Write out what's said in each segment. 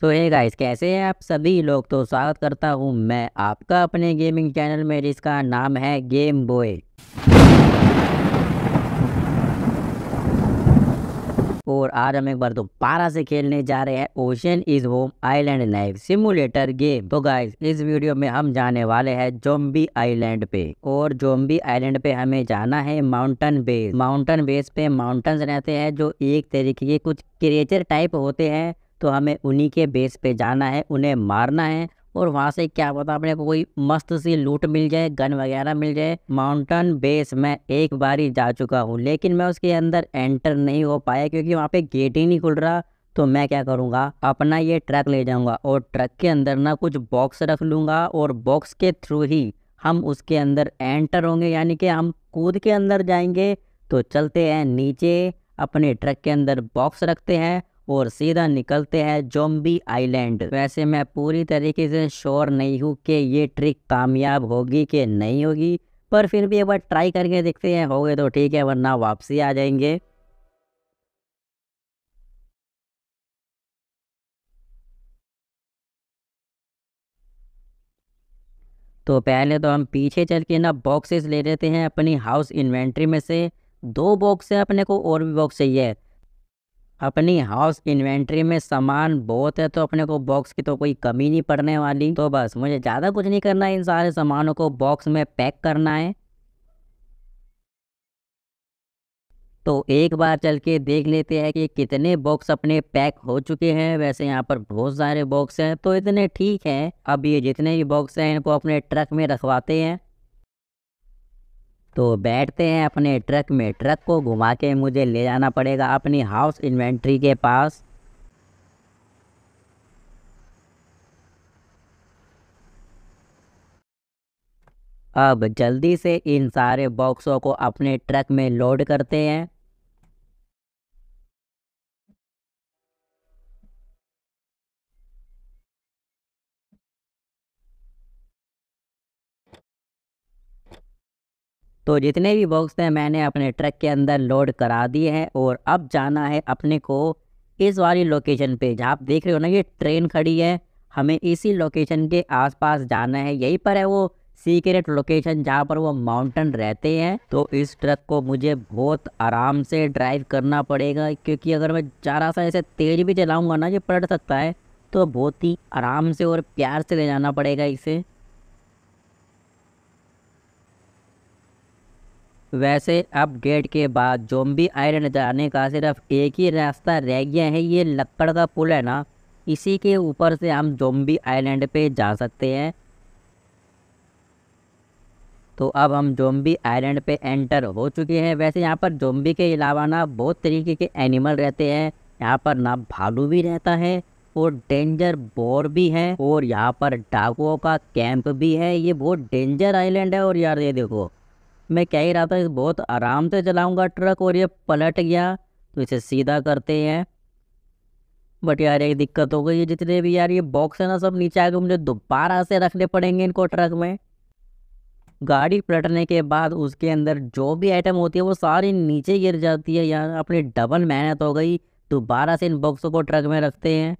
तो ये गाइस कैसे हैं आप सभी लोग तो स्वागत करता हूँ मैं आपका अपने गेमिंग चैनल में जिसका नाम है गेम बॉय और आज हम एक बार दोबारा से खेलने जा रहे हैं ocean is home island life simulator game तो गाइस इस वीडियो में हम जाने वाले हैं जोम्बी आइलैंड पे और जोम्बी आइलैंड पे हमें जाना है माउंटेन बेस माउंटेन बेस पे माउंटेन्स रहते हैं जो एक तरीके के कुछ क्रिएचर टाइप होते हैं तो हमें उन्हीं के बेस पे जाना है उन्हें मारना है और वहाँ से क्या पता अपने को कोई मस्त सी लूट मिल जाए गन वगैरह मिल जाए माउंटेन बेस मैं एक बार ही जा चुका हूँ लेकिन मैं उसके अंदर एंटर नहीं हो पाया क्योंकि वहाँ पे गेट ही नहीं खुल रहा तो मैं क्या करूँगा अपना ये ट्रक ले जाऊँगा और ट्रक के अंदर ना कुछ बॉक्स रख लूँगा और बॉक्स के थ्रू ही हम उसके अंदर एंटर होंगे यानी कि हम कूद के अंदर जाएंगे तो चलते हैं नीचे अपने ट्रक के अंदर बॉक्स रखते हैं और सीधा निकलते हैं जोम्बी आइलैंड वैसे मैं पूरी तरीके से श्योर नहीं हूँ कि ये ट्रिक कामयाब होगी कि नहीं होगी पर फिर भी एक बार ट्राई करके देखते हैं हो गए तो ठीक है वरना वापसी आ जाएंगे तो पहले तो हम पीछे चल के ना बॉक्सेस ले लेते हैं अपनी हाउस इन्वेंट्री में से दो बॉक्स है अपने को और भी बॉक्स चाहिए अपनी हाउस इन्वेंट्री में सामान बहुत है तो अपने को बॉक्स की तो कोई कमी नहीं पड़ने वाली तो बस मुझे ज़्यादा कुछ नहीं करना है इन सारे सामानों को बॉक्स में पैक करना है तो एक बार चल के देख लेते हैं कि कितने बॉक्स अपने पैक हो चुके हैं वैसे यहाँ पर बहुत सारे बॉक्स हैं तो इतने ठीक हैं अब ये जितने भी बॉक्स हैं इनको अपने ट्रक में रखवाते हैं तो बैठते हैं अपने ट्रक में ट्रक को घुमा के मुझे ले जाना पड़ेगा अपनी हाउस इन्वेंट्री के पास अब जल्दी से इन सारे बॉक्सों को अपने ट्रक में लोड करते हैं तो जितने भी बॉक्स थे मैंने अपने ट्रक के अंदर लोड करा दिए हैं और अब जाना है अपने को इस वाली लोकेशन पे जहाँ आप देख रहे हो ना ये ट्रेन खड़ी है हमें इसी लोकेशन के आसपास जाना है यहीं पर है वो सीक्रेट लोकेशन जहाँ पर वो माउंटेन रहते हैं तो इस ट्रक को मुझे बहुत आराम से ड्राइव करना पड़ेगा क्योंकि अगर मैं ज़रा सा ऐसे तेज भी चलाऊँगा ना ये पलट सकता है तो बहुत ही आराम से और प्यार से ले जाना पड़ेगा इसे वैसे अपडेट के बाद जोम्बी आइलैंड जाने का सिर्फ एक ही रास्ता रह गया है ये लक्कड़ का पुल है ना इसी के ऊपर से हम जोम्बी आइलैंड पे जा सकते हैं तो अब हम जोम्बी आइलैंड पे एंटर हो चुके हैं वैसे यहाँ पर जोम्बी के अलावा ना बहुत तरीके के एनिमल रहते हैं यहाँ पर ना भालू भी रहता है और डेंजर बोर भी है और यहाँ पर डाकुओं का कैंप भी है ये बहुत डेंजर आइलैंड है और यार ये देखो मैं कह ही रहा था बहुत आराम से चलाऊंगा ट्रक और ये पलट गया तो इसे सीधा करते हैं बट यार एक दिक्कत हो गई है जितने भी यार ये बॉक्स है ना सब नीचे आ गए मुझे दोबारा से रखने पड़ेंगे इनको ट्रक में गाड़ी पलटने के बाद उसके अंदर जो भी आइटम होती है वो सारी नीचे गिर जाती है यार अपनी डबल मेहनत हो गई दोबारा से इन बॉक्सों को ट्रक में रखते हैं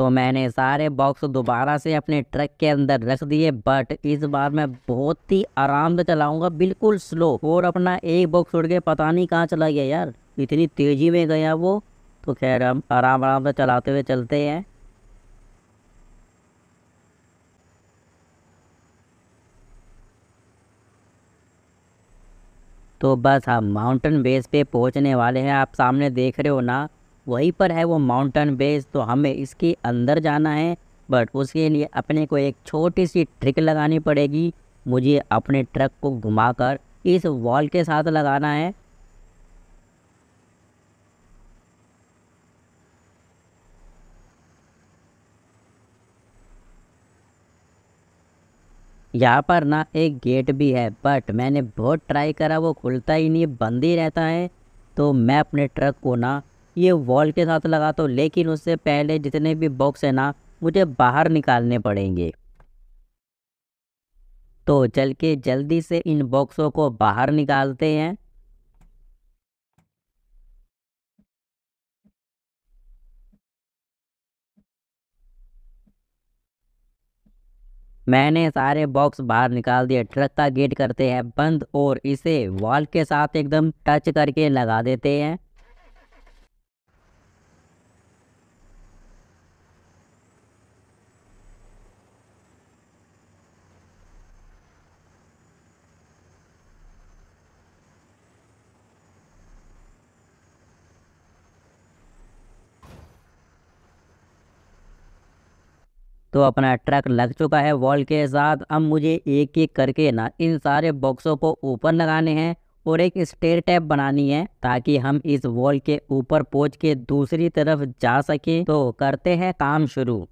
तो मैंने सारे बॉक्स दोबारा से अपने ट्रक के अंदर रख दिए बट इस बार मैं बहुत ही आराम से चलाऊंगा बिल्कुल स्लो और अपना एक बॉक्स उड़ के पता नहीं कहाँ चला गया यार इतनी तेज़ी में गया वो तो खैर हम आराम आराम से चलाते हुए चलते हैं तो बस हम माउंटेन बेस पे पहुंचने वाले हैं आप सामने देख रहे हो ना वहीं पर है वो माउंटेन बेस तो हमें इसके अंदर जाना है बट उसके लिए अपने को एक छोटी सी ट्रिक लगानी पड़ेगी मुझे अपने ट्रक को घुमाकर इस वॉल के साथ लगाना है यहाँ पर ना एक गेट भी है बट मैंने बहुत ट्राई करा वो खुलता ही नहीं बंद ही रहता है तो मैं अपने ट्रक को ना ये वॉल के साथ लगा दो तो लेकिन उससे पहले जितने भी बॉक्स है ना मुझे बाहर निकालने पड़ेंगे तो चल के जल्दी से इन बॉक्सों को बाहर निकालते हैं मैंने सारे बॉक्स बाहर निकाल दिए ट्रक का गेट करते हैं बंद और इसे वॉल के साथ एकदम टच करके लगा देते हैं तो अपना ट्रक लग चुका है वॉल के साथ अब मुझे एक एक करके ना इन सारे बॉक्सों को ऊपर लगाने हैं और एक स्टेयर टैप बनानी है ताकि हम इस वॉल के ऊपर पहुंच के दूसरी तरफ जा सके तो करते हैं काम शुरू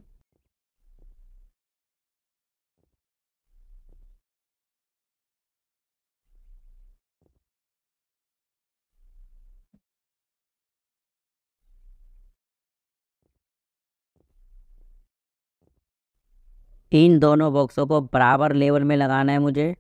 इन दोनों बॉक्सों को बराबर लेवल में लगाना है मुझे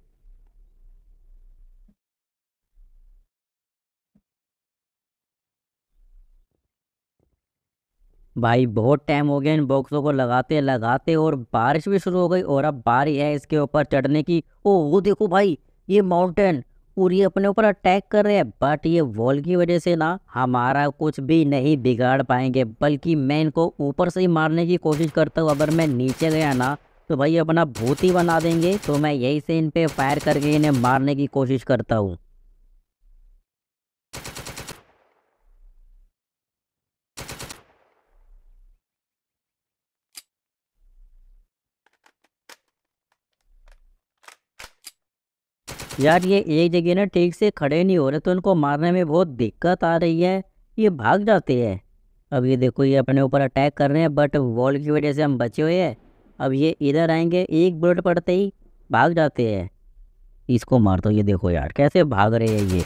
भाई बहुत टाइम हो गया इन बॉक्सों को लगाते लगाते और बारिश भी शुरू हो गई और अब बारी है इसके ऊपर चढ़ने की ओ वो देखो भाई ये माउंटेन और ये अपने ऊपर अटैक कर रहे हैं बट ये वॉल की वजह से ना हमारा कुछ भी नहीं बिगाड़ पाएंगे बल्कि मैं इनको ऊपर से ही मारने की कोशिश करता हूँ अगर मैं नीचे गया ना तो भाई अपना भूत ही बना देंगे तो मैं यही से इन पे फायर करके इन्हें मारने की कोशिश करता हूँ यार ये एक जगह ना ठीक से खड़े नहीं हो रहे तो इनको मारने में बहुत दिक्कत आ रही है ये भाग जाते हैं अब ये देखो ये अपने ऊपर अटैक कर रहे हैं बट वॉल की वजह से हम बचे हुए हैं अब ये इधर आएंगे एक बुलेट पड़ते ही भाग जाते हैं इसको मार दो ये देखो यार कैसे भाग रहे हैं ये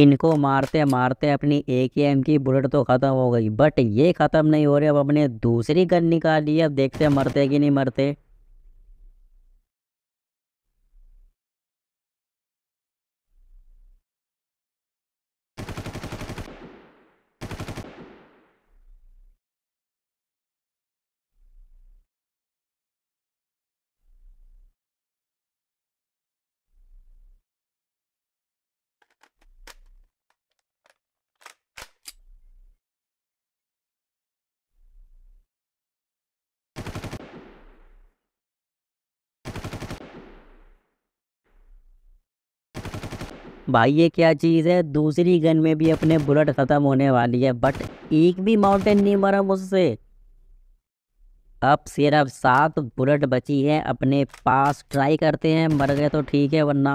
इनको मारते मारते अपनी ए के एम की बुलेट तो ख़त्म हो गई बट ये ख़त्म नहीं हो रही अब अपने दूसरी गन निकाली अब देखते मरते कि नहीं मरते भाई ये क्या चीज़ है दूसरी गन में भी अपने बुलेट ख़त्म होने वाली है बट एक भी माउंटेन नहीं मरा मुझसे अब सिर्फ सात बुलेट बची है अपने पास ट्राई करते हैं मर गए तो ठीक है वरना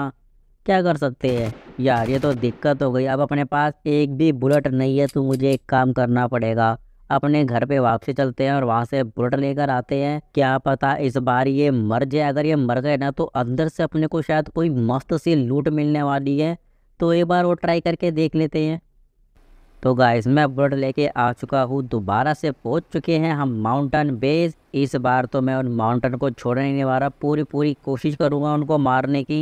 क्या कर सकते हैं यार ये तो दिक्कत हो गई अब अपने पास एक भी बुलेट नहीं है तो मुझे एक काम करना पड़ेगा अपने घर पे वापसी चलते हैं और वहाँ से बुलेट लेकर आते हैं क्या पता इस बार ये मर जाए अगर ये मर गए ना तो अंदर से अपने को शायद कोई मस्त सी लूट मिलने वाली है तो एक बार वो ट्राई करके देख लेते हैं तो गाइस मैं अपलोड लेके आ चुका हूँ दोबारा से पहुँच चुके हैं हम माउंटेन बेस इस बार तो मैं उन माउंटेन को छोड़ने नहीं वाला पूरी पूरी कोशिश करूँगा उनको मारने की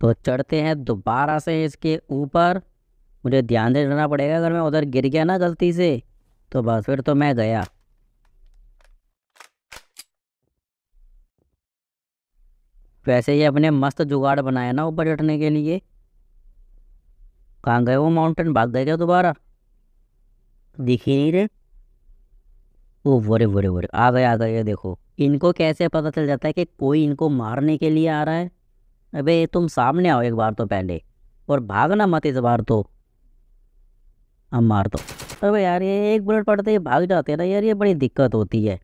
तो चढ़ते हैं दोबारा से इसके ऊपर मुझे ध्यान से चढ़ना पड़ेगा अगर मैं उधर गिर गया ना गलती से तो बस फिर तो मैं गया वैसे ही अपने मस्त जुगाड़ बनाया ना ऊपर चढ़ने के लिए कहाँ गए वो माउंटेन भाग गए क्या दोबारा दिख ही नहीं रहे ओ वरे वरे वरे आ गए आ गए देखो इनको कैसे पता चल जाता है कि कोई इनको मारने के लिए आ रहा है अबे तुम सामने आओ एक बार तो पहले और भागना मत इस बार तो हम मार दो अरे यार ये एक बुलेट पड़ते ही भाग जाते हैं ना यार ये बड़ी दिक्कत होती है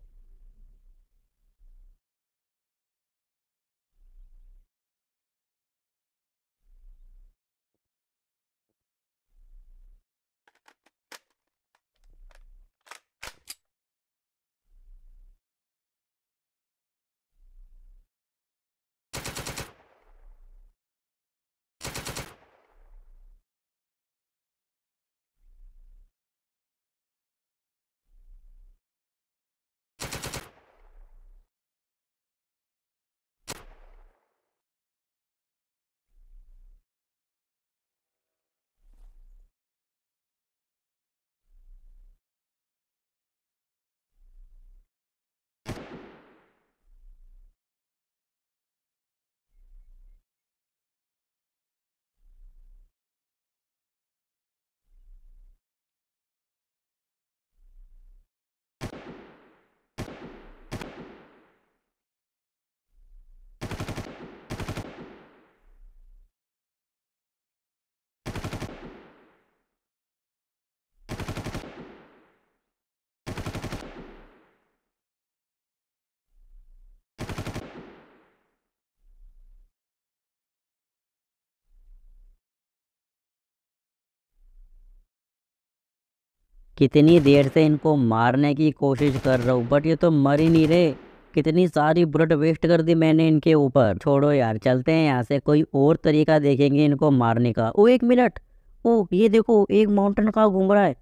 कितनी देर से इनको मारने की कोशिश कर रहा हूँ बट ये तो मर ही नहीं रहे कितनी सारी बुलेट वेस्ट कर दी मैंने इनके ऊपर छोड़ो यार चलते हैं यहाँ से कोई और तरीका देखेंगे इनको मारने का ओ एक मिनट ओ ये देखो एक माउंटेन का घूम रहा है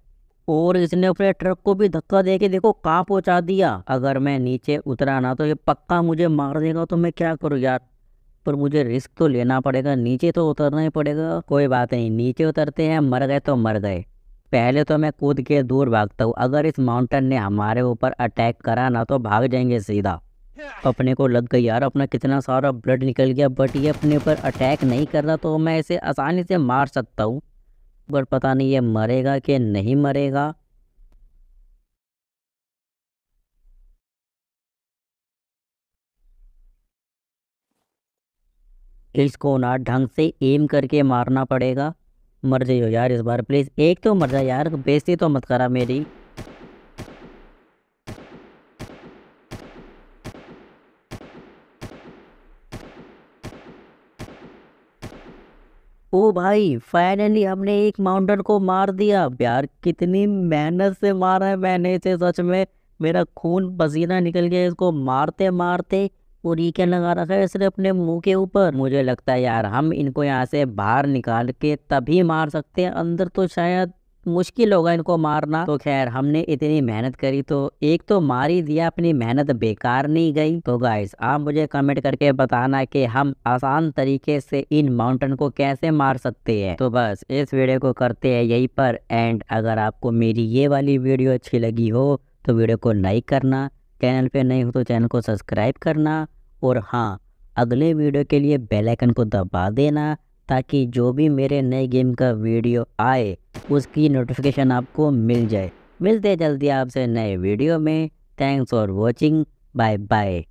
और इसने अपने ट्रक को भी धक्का दे के देखो कहाँ पहुँचा दिया अगर मैं नीचे उतरा ना तो ये पक्का मुझे मार देगा तो मैं क्या करूँ यार पर मुझे रिस्क तो लेना पड़ेगा नीचे तो उतरना ही पड़ेगा कोई बात नहीं नीचे उतरते हैं मर गए तो मर गए पहले तो मैं कूद के दूर भागता हूँ अगर इस माउंटेन ने हमारे ऊपर अटैक करा ना तो भाग जाएंगे सीधा अपने को लग गई यार अपना कितना सारा ब्लड निकल गया बट ये अपने ऊपर अटैक नहीं कर रहा तो मैं इसे आसानी से मार सकता हूँ बट पता नहीं ये मरेगा कि नहीं मरेगा इसको ना ढंग से एम करके मारना पड़ेगा मर जाइयो यार इस बार प्लीज़ एक तो मर जाए यार बेइज्जती तो मत करा मेरी ओ भाई फाइनली हमने एक माउंटेन को मार दिया यार कितनी मेहनत से मारा है मैंने इसे सच में मेरा खून पसीना निकल गया इसको मारते मारते और ये क्या लगा रखा है सिर्फ अपने मुंह के ऊपर मुझे लगता है यार हम इनको यहाँ से बाहर निकाल के तभी मार सकते हैं अंदर तो शायद मुश्किल होगा इनको मारना तो खैर हमने इतनी मेहनत करी तो एक तो मार ही दिया अपनी मेहनत बेकार नहीं गई तो गाइस आप मुझे कमेंट करके बताना कि हम आसान तरीके से इन माउंटेन को कैसे मार सकते हैं तो बस इस वीडियो को करते हैं यहीं पर एंड अगर आपको मेरी ये वाली वीडियो अच्छी लगी हो तो वीडियो को लाइक करना चैनल पे नए हो तो चैनल को सब्सक्राइब करना और हाँ अगले वीडियो के लिए बेल आइकन को दबा देना ताकि जो भी मेरे नए गेम का वीडियो आए उसकी नोटिफिकेशन आपको मिल जाए मिलते हैं जल्दी आपसे नए वीडियो में thanks for watching bye bye